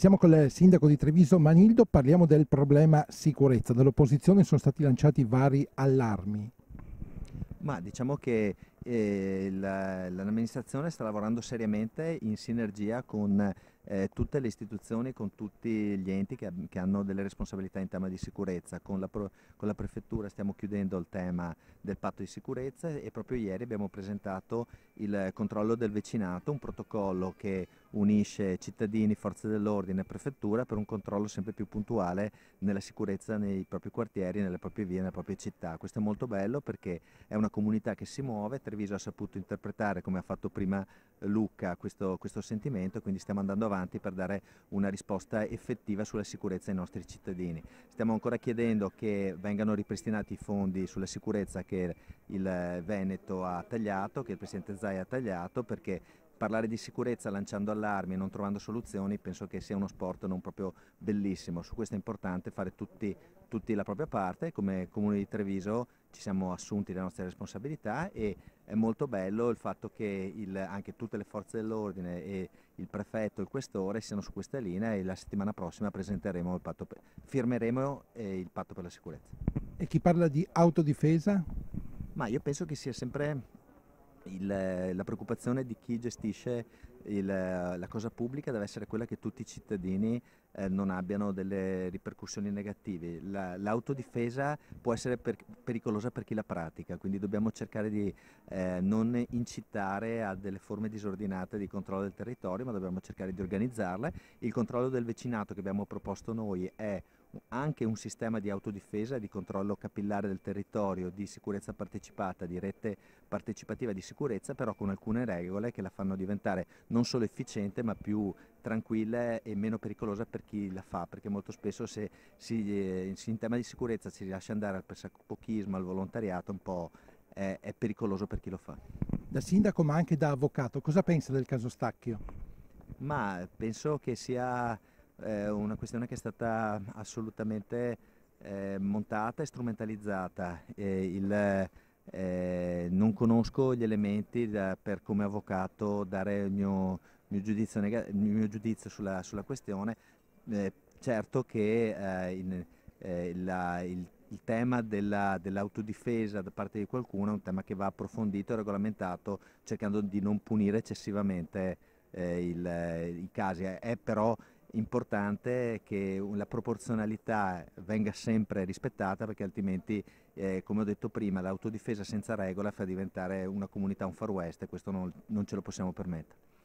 Siamo con il sindaco di Treviso Manildo, parliamo del problema sicurezza. Dall'opposizione sono stati lanciati vari allarmi. Ma diciamo che l'amministrazione sta lavorando seriamente in sinergia con eh, tutte le istituzioni, con tutti gli enti che, che, hanno delle responsabilità in tema di sicurezza. Con la, con la, prefettura stiamo chiudendo il tema del patto di sicurezza e proprio ieri abbiamo presentato il controllo del vicinato, un protocollo che unisce cittadini, forze dell'ordine e prefettura per un controllo sempre più puntuale nella sicurezza nei propri quartieri, nelle proprie vie, nelle proprie città. Questo è molto bello perché è una comunità che si muove, Treviso ha saputo interpretare, come ha fatto prima Luca, questo, questo sentimento, quindi stiamo andando avanti per dare una risposta effettiva sulla sicurezza ai nostri cittadini. Stiamo ancora chiedendo che vengano ripristinati i fondi sulla sicurezza che il Veneto ha tagliato, che il Presidente Zai ha tagliato, perché parlare di sicurezza lanciando allarmi e non trovando soluzioni penso che sia uno sport non proprio bellissimo, su questo è importante fare tutti, tutti la propria parte, come Comune di Treviso ci siamo assunti le nostre responsabilità e è molto bello il fatto che il, anche tutte le forze dell'ordine e il prefetto e il questore siano su questa linea e la settimana prossima presenteremo il patto, firmeremo eh, il patto per la sicurezza. E chi parla di autodifesa? Ma io penso che sia sempre il, la preoccupazione di chi gestisce il, la cosa pubblica deve essere quella che tutti i cittadini eh, non abbiano delle ripercussioni negative. La, l'autodifesa può essere per, pericolosa per chi la pratica, quindi dobbiamo cercare di eh, non incitare a delle forme disordinate di controllo del territorio, ma dobbiamo cercare di organizzarle. Il controllo del vicinato che abbiamo proposto noi è anche un sistema di autodifesa, di controllo capillare del territorio, di sicurezza partecipata, di rete partecipativa di sicurezza, però con alcune regole che la fanno diventare non solo efficiente ma più tranquilla e meno pericolosa per chi la fa, perché molto spesso se si, eh, in tema di sicurezza si lascia andare al persapochismo, al volontariato, un po' è, è pericoloso per chi lo fa. Da sindaco ma anche da avvocato, cosa pensa del caso Stacchio? Ma penso che sia eh, una questione che è stata assolutamente eh, montata e strumentalizzata. Eh, il, eh, non conosco gli elementi da, per come avvocato dare il mio, mio, giudizio, il mio giudizio, sulla, sulla questione. Eh, certo che eh, in, eh, la, il, il, tema della, dell'autodifesa da parte di qualcuno è un tema che va approfondito e regolamentato cercando di non punire eccessivamente eh, il, i casi. È però importante che la proporzionalità venga sempre rispettata perché altrimenti, eh, come ho detto prima, l'autodifesa senza regola fa diventare una comunità un far west e questo non, non ce lo possiamo permettere.